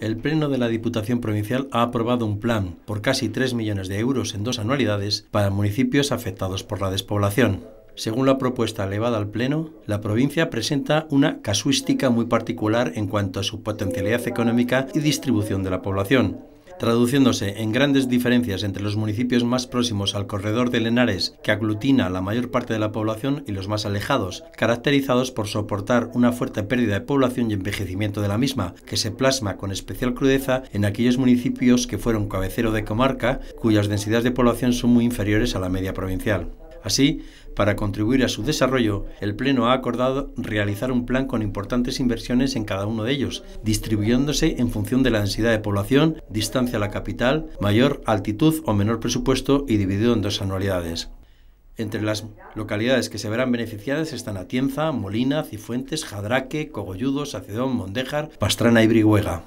el Pleno de la Diputación Provincial ha aprobado un plan por casi 3 millones de euros en dos anualidades para municipios afectados por la despoblación. Según la propuesta elevada al Pleno, la provincia presenta una casuística muy particular en cuanto a su potencialidad económica y distribución de la población, traduciéndose en grandes diferencias entre los municipios más próximos al corredor de Lenares, que aglutina la mayor parte de la población, y los más alejados, caracterizados por soportar una fuerte pérdida de población y envejecimiento de la misma, que se plasma con especial crudeza en aquellos municipios que fueron cabecero de comarca, cuyas densidades de población son muy inferiores a la media provincial. Así, para contribuir a su desarrollo, el Pleno ha acordado realizar un plan con importantes inversiones en cada uno de ellos, distribuyéndose en función de la densidad de población, distancia a la capital, mayor altitud o menor presupuesto y dividido en dos anualidades. Entre las localidades que se verán beneficiadas están Atienza, Molina, Cifuentes, Jadraque, Cogolludo, Sacedón, Mondéjar, Pastrana y Brihuega.